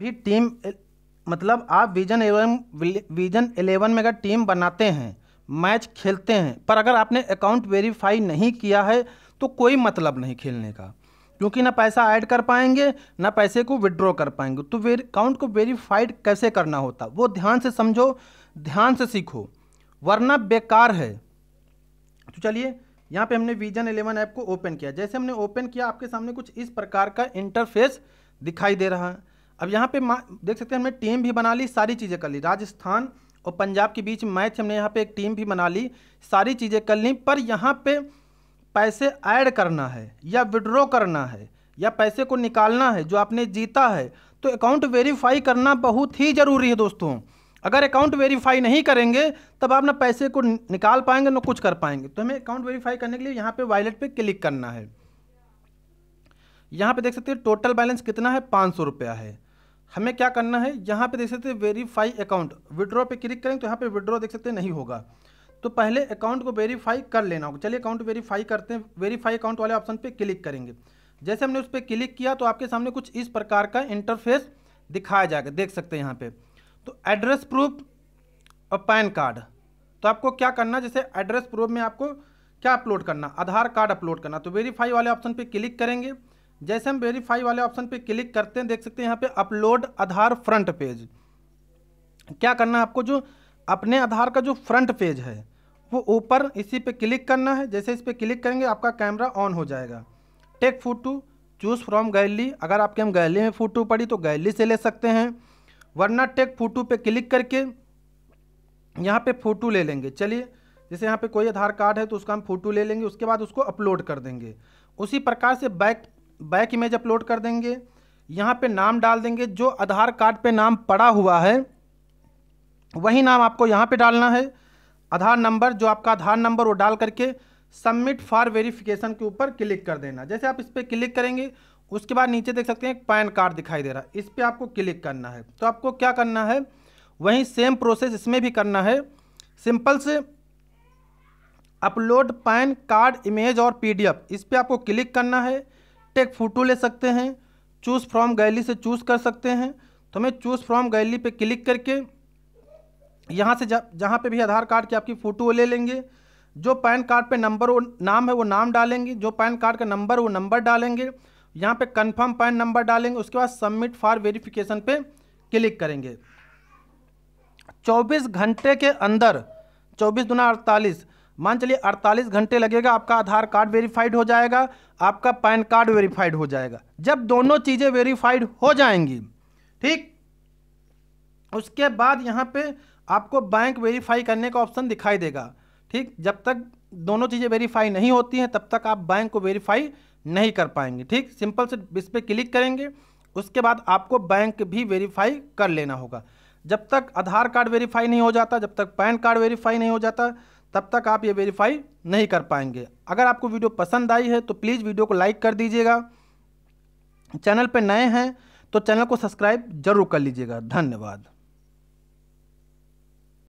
भी टीम मतलब आप विजन एलेवन विजन एलेवन में अगर टीम बनाते हैं मैच खेलते हैं पर अगर आपने अकाउंट वेरीफाई नहीं किया है तो कोई मतलब नहीं खेलने का क्योंकि ना पैसा ऐड कर पाएंगे ना पैसे को विड्रॉ कर पाएंगे तो वे अकाउंट को वेरीफाइड कैसे करना होता वो ध्यान से समझो ध्यान से सीखो वरना बेकार है तो चलिए यहाँ पे हमने विजन एलेवन ऐप को ओपन किया जैसे हमने ओपन किया आपके सामने कुछ इस प्रकार का इंटरफेस दिखाई दे रहा है अब यहाँ पे देख सकते हैं हमने टीम भी बना ली सारी चीज़ें कर ली राजस्थान और पंजाब के बीच मैच हमने यहाँ पे एक टीम भी बना ली सारी चीज़ें कर ली पर यहाँ पे पैसे ऐड करना है या विड्रॉ करना है या पैसे को निकालना है जो आपने जीता है तो अकाउंट वेरीफाई करना बहुत ही ज़रूरी है दोस्तों अगर अकाउंट वेरीफाई नहीं करेंगे तब आप ना पैसे को निकाल पाएंगे ना कुछ कर पाएंगे तो हमें अकाउंट वेरीफाई करने के लिए यहाँ पे वॉलेट पे क्लिक करना है यहाँ पे देख सकते हैं टोटल बैलेंस कितना है पाँच सौ रुपया है हमें क्या करना है यहाँ पे देख सकते हैं वेरीफाई अकाउंट विड्रॉ पे क्लिक करेंगे तो यहाँ पे विड्रॉ देख सकते हैं नहीं होगा तो पहले अकाउंट को वेरीफाई कर लेना होगा चलिए अकाउंट वेरीफाई करते हैं वेरीफाई अकाउंट वाले ऑप्शन पे क्लिक करेंगे जैसे हमने उस पर क्लिक किया तो आपके सामने कुछ इस प्रकार का इंटरफेस दिखाया जाएगा देख सकते हैं यहाँ पर तो एड्रेस प्रूफ और पैन कार्ड तो आपको क्या करना जैसे एड्रेस प्रूफ में आपको क्या अपलोड करना आधार कार्ड अपलोड करना तो वेरीफाई वाले ऑप्शन पर क्लिक करेंगे जैसे हम वेरीफाई वाले ऑप्शन पे क्लिक करते हैं देख सकते हैं यहाँ पे अपलोड आधार फ्रंट पेज क्या करना है आपको जो अपने आधार का जो फ्रंट पेज है वो ऊपर इसी पे क्लिक करना है जैसे इस पर क्लिक करेंगे आपका कैमरा ऑन हो जाएगा take photo choose from gallery अगर आपके हम गैली में फ़ोटो पड़ी तो गैली से ले सकते हैं वरना टेक फोटो पे क्लिक करके यहाँ पे फ़ोटो ले लेंगे चलिए जैसे यहाँ पे कोई आधार कार्ड है तो उसका हम फ़ोटो ले लेंगे उसके बाद उसको अपलोड कर देंगे उसी प्रकार से बैक बैक इमेज अपलोड कर देंगे यहाँ पे नाम डाल देंगे जो आधार कार्ड पे नाम पड़ा हुआ है वही नाम आपको यहाँ पे डालना है आधार नंबर जो आपका आधार नंबर वो डाल करके सबमिट फॉर वेरिफिकेशन के ऊपर क्लिक कर देना जैसे आप इस पर क्लिक करेंगे उसके बाद नीचे देख सकते हैं पैन कार्ड दिखाई दे रहा है इस पर आपको क्लिक करना है तो आपको क्या करना है वहीं सेम प्रोसेस इसमें भी करना है सिंपल से अपलोड पैन कार्ड इमेज और पीडीएफ इस पर आपको क्लिक करना है टेक फोटो ले सकते हैं चूज़ फ्रॉम गैली से चूज़ कर सकते हैं तो हमें चूज़ फ्रॉम गैली पे क्लिक करके यहाँ से जहाँ पे भी आधार कार्ड की आपकी फ़ोटो ले लेंगे जो पैन कार्ड पे नंबर वो नाम है वो नाम डालेंगे जो पैन कार्ड का नंबर वो नंबर डालेंगे यहाँ पे कंफर्म पैन नंबर डालेंगे उसके बाद सबमिट फॉर वेरिफिकेशन पे क्लिक करेंगे 24 घंटे के अंदर 24 दुना अड़तालीस मान चलिए 48 घंटे लगेगा आपका आधार कार्ड वेरीफाइड हो जाएगा आपका पैन कार्ड वेरीफाइड हो जाएगा जब दोनों चीज़ें वेरीफाइड हो जाएंगी ठीक उसके बाद यहाँ पे आपको बैंक वेरीफाई करने का ऑप्शन दिखाई देगा ठीक जब तक दोनों चीज़ें वेरीफाई नहीं होती हैं तब तक आप बैंक को वेरीफाई नहीं कर पाएंगे ठीक सिंपल से इस पर क्लिक करेंगे उसके बाद आपको बैंक भी वेरीफाई कर लेना होगा जब तक आधार कार्ड वेरीफाई नहीं हो जाता जब तक पैन कार्ड वेरीफाई नहीं हो जाता तब तक आप ये वेरीफाई नहीं कर पाएंगे अगर आपको वीडियो पसंद आई है तो प्लीज़ वीडियो को लाइक कर दीजिएगा चैनल पर नए हैं तो चैनल को सब्सक्राइब जरूर कर लीजिएगा धन्यवाद